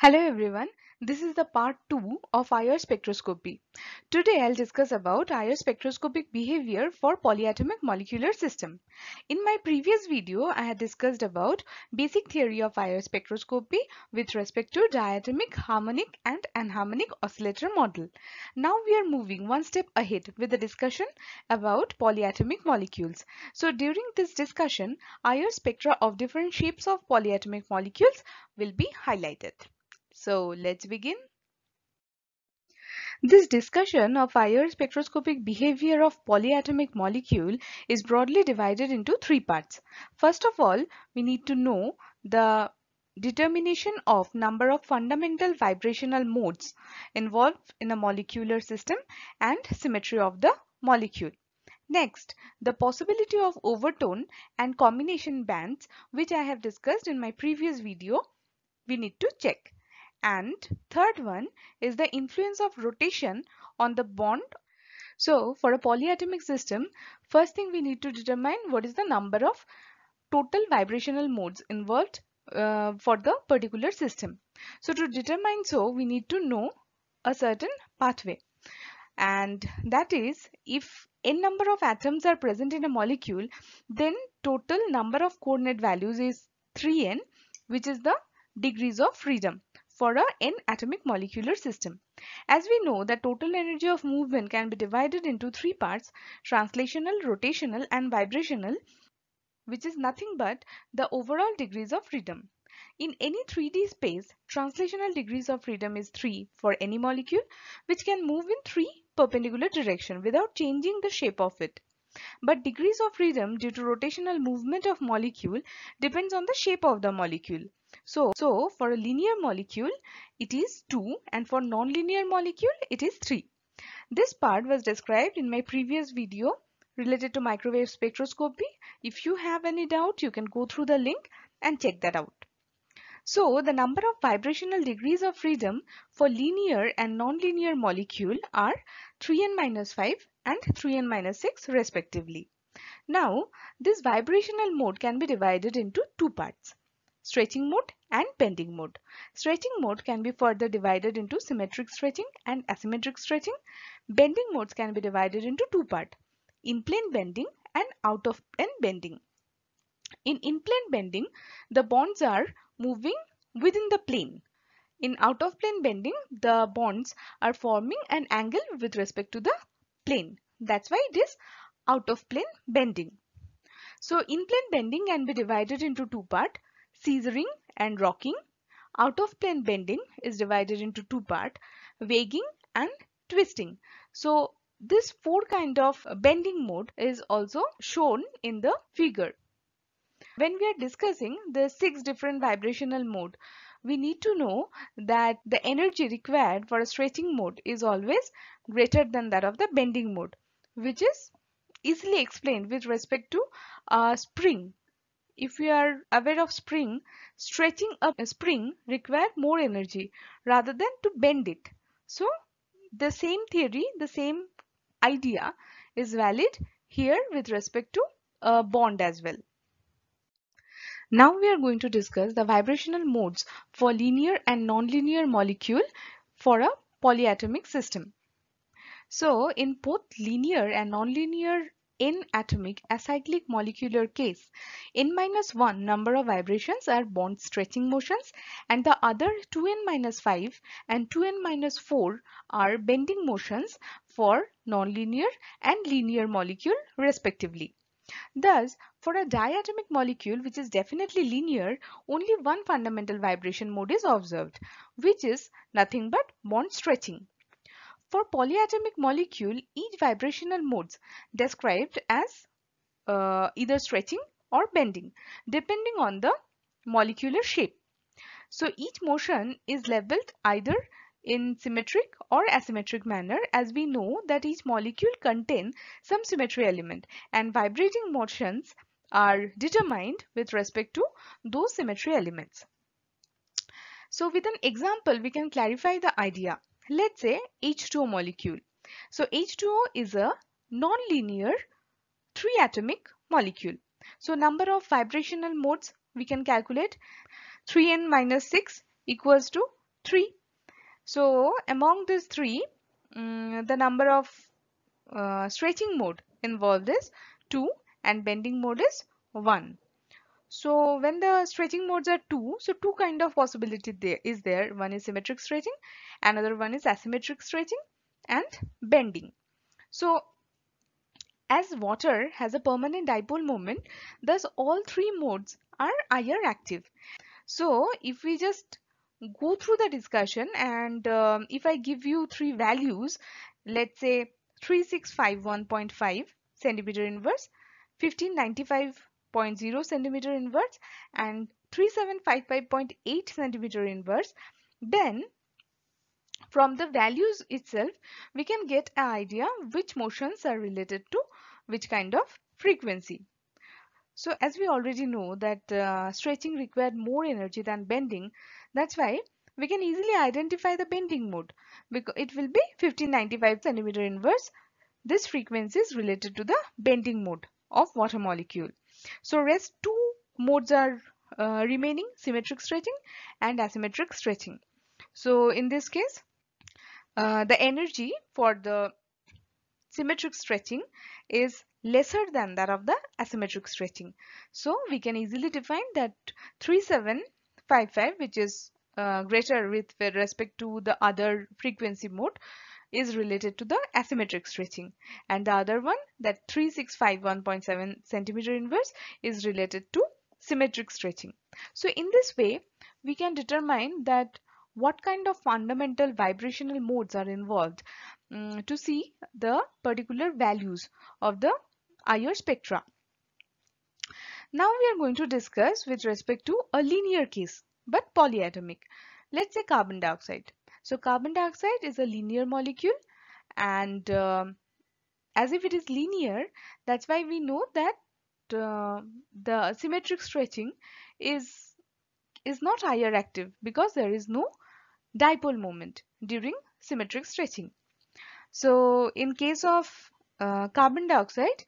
Hello everyone, this is the part 2 of IR spectroscopy. Today I'll discuss about IR spectroscopic behavior for polyatomic molecular system. In my previous video, I had discussed about basic theory of IR spectroscopy with respect to diatomic, harmonic and anharmonic oscillator model. Now we are moving one step ahead with the discussion about polyatomic molecules. So during this discussion, IR spectra of different shapes of polyatomic molecules will be highlighted. So let's begin. This discussion of IR spectroscopic behavior of polyatomic molecule is broadly divided into three parts. First of all, we need to know the determination of number of fundamental vibrational modes involved in a molecular system and symmetry of the molecule. Next, the possibility of overtone and combination bands which I have discussed in my previous video, we need to check. And third one is the influence of rotation on the bond. So for a polyatomic system, first thing we need to determine what is the number of total vibrational modes involved uh, for the particular system. So to determine so, we need to know a certain pathway. And that is if n number of atoms are present in a molecule, then total number of coordinate values is 3n, which is the degrees of freedom for a n atomic molecular system. As we know that total energy of movement can be divided into three parts translational, rotational and vibrational which is nothing but the overall degrees of freedom. In any 3D space, translational degrees of freedom is 3 for any molecule which can move in 3 perpendicular direction without changing the shape of it. But degrees of freedom due to rotational movement of molecule depends on the shape of the molecule. So, so for a linear molecule, it is 2 and for nonlinear molecule, it is 3. This part was described in my previous video related to microwave spectroscopy. If you have any doubt, you can go through the link and check that out. So the number of vibrational degrees of freedom for linear and nonlinear molecule are 3n minus 5 and 3n minus 6 respectively. Now this vibrational mode can be divided into two parts stretching mode and bending mode. Stretching mode can be further divided into symmetric stretching and asymmetric stretching. Bending modes can be divided into two parts, in-plane bending and out-of-plane bending. In in-plane bending, the bonds are moving within the plane. In out of plane bending, the bonds are forming an angle with respect to the plane. That's why it is out of plane bending. So in plane bending can be divided into two part, scissoring and rocking. Out of plane bending is divided into two part, wagging and twisting. So this four kind of bending mode is also shown in the figure. When we are discussing the six different vibrational mode, we need to know that the energy required for a stretching mode is always greater than that of the bending mode, which is easily explained with respect to a spring. If you are aware of spring, stretching a spring requires more energy rather than to bend it. So, the same theory, the same idea is valid here with respect to a bond as well. Now we are going to discuss the vibrational modes for linear and nonlinear molecule for a polyatomic system. So in both linear and nonlinear n atomic acyclic molecular case, n-1 number of vibrations are bond stretching motions and the other 2n-5 and 2n-4 are bending motions for nonlinear and linear molecule respectively. Thus, for a diatomic molecule which is definitely linear, only one fundamental vibration mode is observed, which is nothing but bond stretching. For polyatomic molecule, each vibrational modes described as uh, either stretching or bending, depending on the molecular shape. So each motion is labeled either in symmetric or asymmetric manner as we know that each molecule contains some symmetry element and vibrating motions are determined with respect to those symmetry elements. So with an example, we can clarify the idea. Let's say H2O molecule. So H2O is a non-linear three atomic molecule. So number of vibrational modes we can calculate 3n minus 6 equals to 3 so among these three, um, the number of uh, stretching mode involved is 2 and bending mode is 1. So when the stretching modes are 2, so two kind of possibility there is there. One is symmetric stretching, another one is asymmetric stretching and bending. So as water has a permanent dipole moment, thus all three modes are IR active. So if we just go through the discussion and um, if I give you three values, let's say 3651.5 centimeter inverse, 1595.0 centimeter inverse and 3755.8 centimeter inverse, then from the values itself, we can get an idea which motions are related to which kind of frequency. So as we already know that uh, stretching required more energy than bending, that's why we can easily identify the bending mode because it will be 1595 centimeter inverse. This frequency is related to the bending mode of water molecule. So rest two modes are uh, remaining symmetric stretching and asymmetric stretching. So in this case, uh, the energy for the symmetric stretching is lesser than that of the asymmetric stretching. So we can easily define that 37 55 which is uh, greater with respect to the other frequency mode is related to the asymmetric stretching and the other one that 3651.7 centimeter inverse is related to symmetric stretching. So in this way we can determine that what kind of fundamental vibrational modes are involved um, to see the particular values of the IR spectra. Now we are going to discuss with respect to a linear case but polyatomic. Let's say carbon dioxide. So carbon dioxide is a linear molecule and uh, as if it is linear that's why we know that uh, the symmetric stretching is is not higher active because there is no dipole moment during symmetric stretching. So in case of uh, carbon dioxide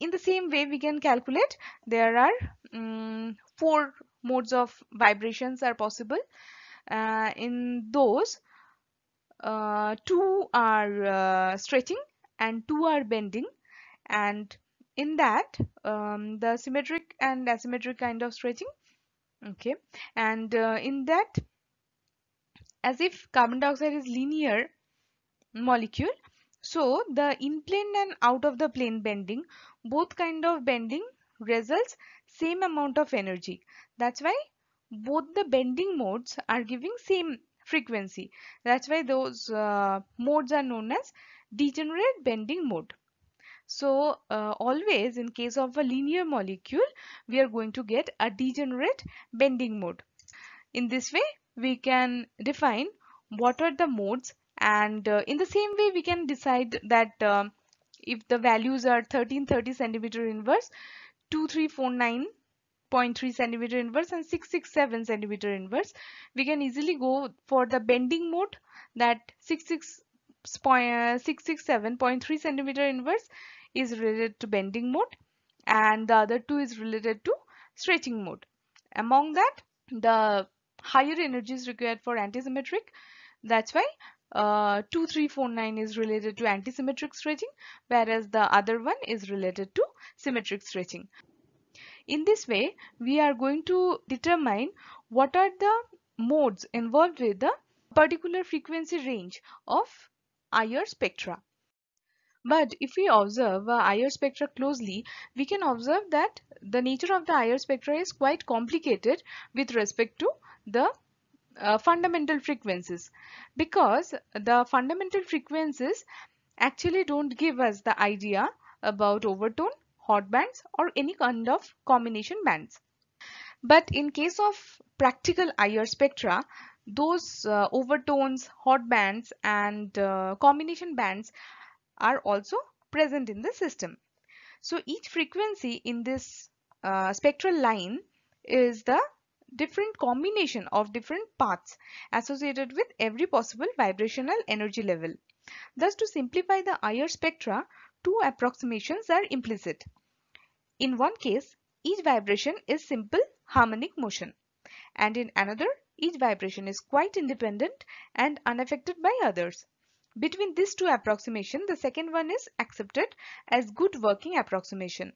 in the same way we can calculate there are um, four modes of vibrations are possible uh, in those uh, two are uh, stretching and two are bending and in that um, the symmetric and asymmetric kind of stretching okay and uh, in that as if carbon dioxide is linear molecule so the in-plane and out of the plane bending, both kind of bending results same amount of energy. That's why both the bending modes are giving same frequency. That's why those uh, modes are known as degenerate bending mode. So uh, always in case of a linear molecule, we are going to get a degenerate bending mode. In this way, we can define what are the modes and uh, in the same way we can decide that um, if the values are 13 30 centimeter inverse 2349.3 centimeter inverse and 667 centimeter inverse we can easily go for the bending mode that 667.3 uh, centimeter inverse is related to bending mode and the other two is related to stretching mode among that the higher energy is required for antisymmetric that's why uh, 2349 is related to antisymmetric stretching whereas the other one is related to symmetric stretching. In this way, we are going to determine what are the modes involved with the particular frequency range of IR spectra. But if we observe uh, IR spectra closely, we can observe that the nature of the IR spectra is quite complicated with respect to the uh, fundamental frequencies because the fundamental frequencies actually don't give us the idea about overtone, hot bands or any kind of combination bands. But in case of practical IR spectra, those uh, overtones, hot bands and uh, combination bands are also present in the system. So each frequency in this uh, spectral line is the different combination of different paths associated with every possible vibrational energy level. Thus, to simplify the IR spectra, two approximations are implicit. In one case, each vibration is simple harmonic motion and in another, each vibration is quite independent and unaffected by others. Between these two approximations, the second one is accepted as good working approximation.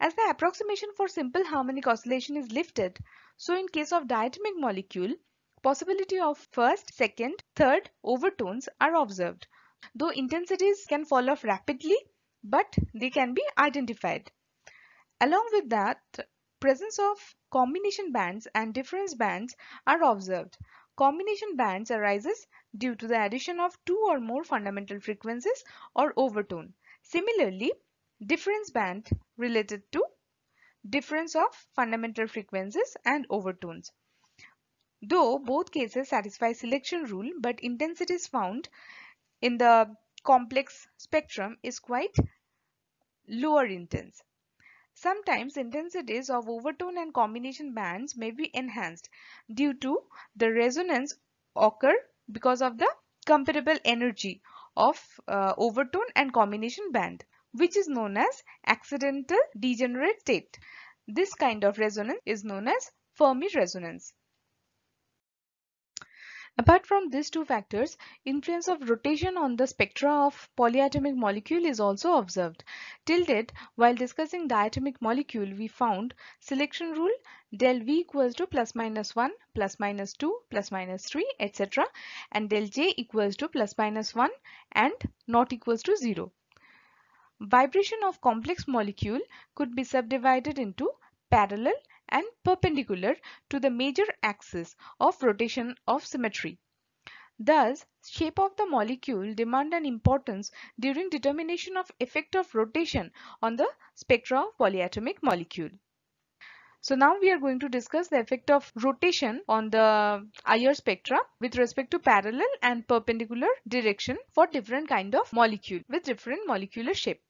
As the approximation for simple harmonic oscillation is lifted, so in case of diatomic molecule, possibility of first, second, third overtones are observed. Though intensities can fall off rapidly, but they can be identified. Along with that, presence of combination bands and difference bands are observed. Combination bands arises due to the addition of two or more fundamental frequencies or overtone. Similarly, difference band related to difference of fundamental frequencies and overtones. Though both cases satisfy selection rule, but intensities found in the complex spectrum is quite lower intense. Sometimes intensities of overtone and combination bands may be enhanced due to the resonance occur because of the comparable energy of uh, overtone and combination band which is known as accidental degenerate state. This kind of resonance is known as Fermi resonance. Apart from these two factors, influence of rotation on the spectra of polyatomic molecule is also observed. Till date, while discussing diatomic molecule, we found selection rule del V equals to plus minus 1, plus minus 2, plus minus 3, etc. and del J equals to plus minus 1 and not equals to 0. Vibration of complex molecule could be subdivided into parallel and perpendicular to the major axis of rotation of symmetry. Thus, shape of the molecule demand an importance during determination of effect of rotation on the spectra of polyatomic molecule. So now we are going to discuss the effect of rotation on the IR spectra with respect to parallel and perpendicular direction for different kind of molecule with different molecular shape.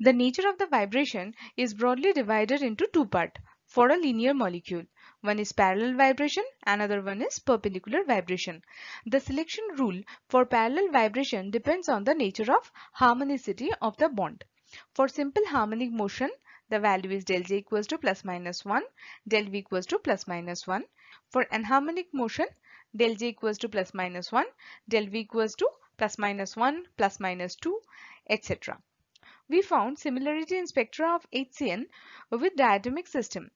The nature of the vibration is broadly divided into two parts for a linear molecule. One is parallel vibration, another one is perpendicular vibration. The selection rule for parallel vibration depends on the nature of harmonicity of the bond. For simple harmonic motion, the value is del j equals to plus minus 1, del v equals to plus minus 1. For anharmonic motion, del j equals to plus minus 1, del v equals to plus minus 1, plus minus 2, etc we found similarity in spectra of HCN with diatomic system.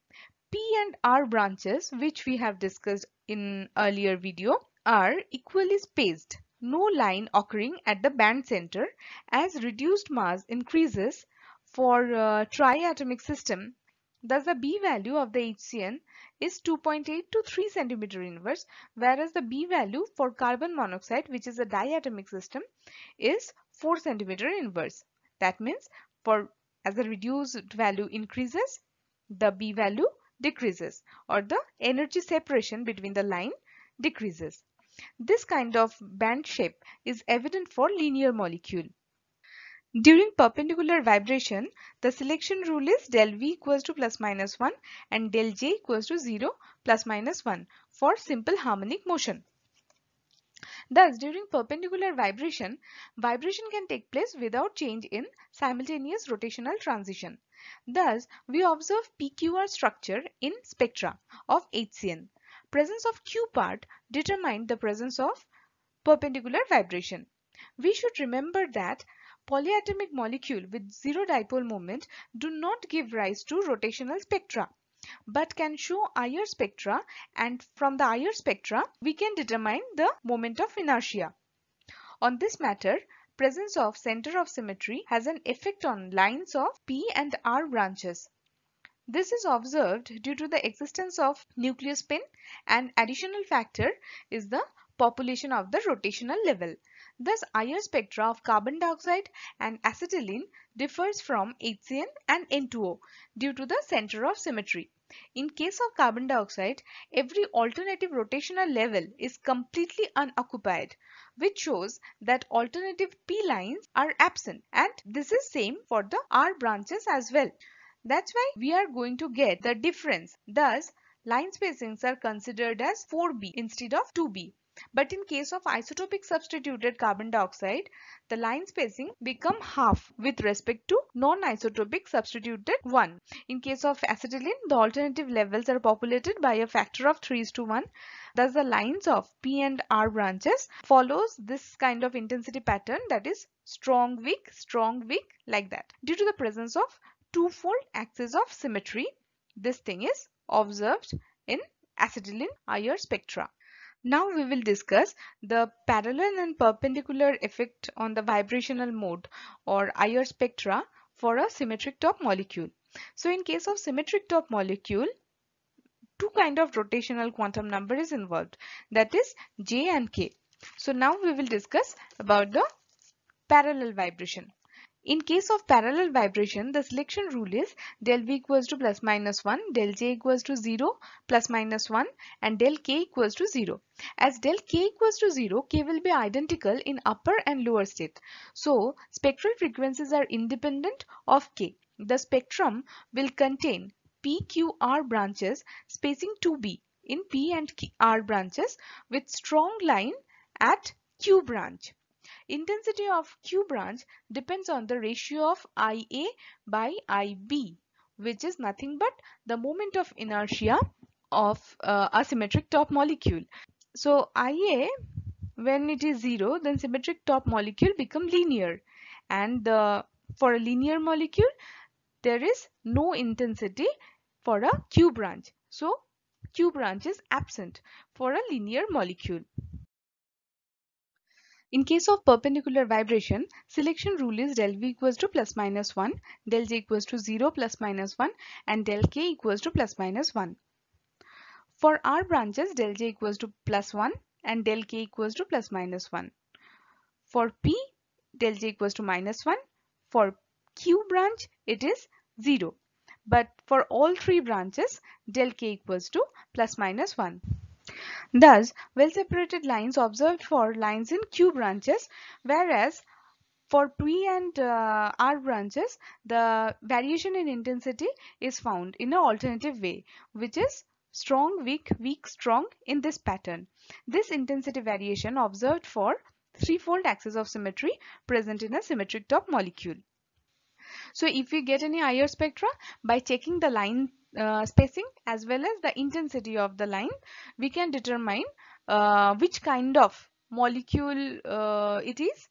P and R branches, which we have discussed in earlier video, are equally spaced, no line occurring at the band center as reduced mass increases for uh, triatomic system. Thus, the B value of the HCN is 2.8 to 3 cm inverse, whereas the B value for carbon monoxide, which is a diatomic system, is 4 cm inverse. That means for as the reduced value increases, the B value decreases or the energy separation between the line decreases. This kind of band shape is evident for linear molecule. During perpendicular vibration, the selection rule is del V equals to plus minus 1 and del J equals to 0 plus minus 1 for simple harmonic motion. Thus, during perpendicular vibration, vibration can take place without change in simultaneous rotational transition. Thus, we observe PQR structure in spectra of HCN. Presence of Q part determined the presence of perpendicular vibration. We should remember that polyatomic molecule with zero dipole moment do not give rise to rotational spectra but can show IR spectra and from the IR spectra we can determine the moment of inertia. On this matter, presence of center of symmetry has an effect on lines of P and R branches. This is observed due to the existence of nucleus spin and additional factor is the population of the rotational level. Thus IR spectra of carbon dioxide and acetylene differs from HCN and N2O due to the center of symmetry. In case of carbon dioxide, every alternative rotational level is completely unoccupied, which shows that alternative P lines are absent and this is same for the R branches as well. That's why we are going to get the difference. Thus, line spacings are considered as 4B instead of 2B. But in case of isotopic substituted carbon dioxide, the line spacing become half with respect to non-isotopic substituted 1. In case of acetylene, the alternative levels are populated by a factor of 3 to 1. Thus, the lines of P and R branches follows this kind of intensity pattern that is strong, weak, strong, weak like that. Due to the presence of two-fold axis of symmetry, this thing is observed in acetylene IR spectra. Now we will discuss the parallel and perpendicular effect on the vibrational mode or IR spectra for a symmetric top molecule. So in case of symmetric top molecule, two kind of rotational quantum number is involved that is J and K. So now we will discuss about the parallel vibration. In case of parallel vibration, the selection rule is del V equals to plus minus 1, del J equals to 0 plus minus 1 and del K equals to 0. As del K equals to 0, K will be identical in upper and lower state. So spectral frequencies are independent of K. The spectrum will contain PQR branches spacing 2B in P and R branches with strong line at Q branch. Intensity of Q branch depends on the ratio of IA by IB which is nothing but the moment of inertia of uh, asymmetric top molecule. So Ia when it is 0 then symmetric top molecule become linear and for a linear molecule there is no intensity for a Q branch. So Q branch is absent for a linear molecule. In case of perpendicular vibration, selection rule is del V equals to plus minus 1, del J equals to 0 plus minus 1 and del K equals to plus minus 1. For R branches, del J equals to plus 1 and del K equals to plus minus 1. For P, del J equals to minus 1. For Q branch, it is 0. But for all three branches, del K equals to plus minus 1. Thus, well-separated lines observed for lines in Q branches, whereas for P and uh, R branches, the variation in intensity is found in an alternative way, which is strong, weak, weak, strong in this pattern. This intensity variation observed for threefold axis of symmetry present in a symmetric top molecule. So if we get any IR spectra, by checking the line uh, spacing as well as the intensity of the line, we can determine uh, which kind of molecule uh, it is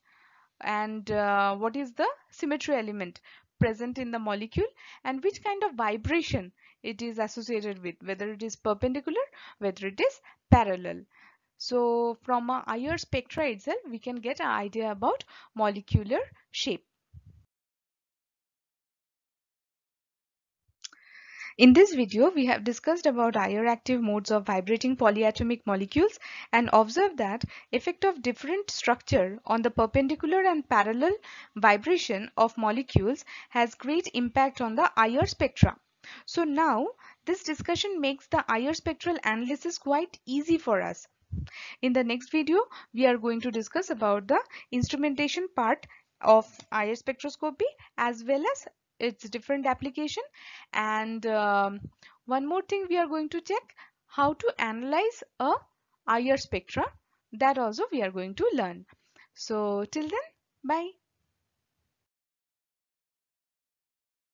and uh, what is the symmetry element present in the molecule and which kind of vibration it is associated with, whether it is perpendicular, whether it is parallel. So from a IR spectra itself, we can get an idea about molecular shape. In this video, we have discussed about higher active modes of vibrating polyatomic molecules and observed that effect of different structure on the perpendicular and parallel vibration of molecules has great impact on the IR spectra. So now, this discussion makes the IR spectral analysis quite easy for us. In the next video, we are going to discuss about the instrumentation part of IR spectroscopy as well as its different application and um, one more thing we are going to check how to analyze a IR spectra that also we are going to learn. So till then bye.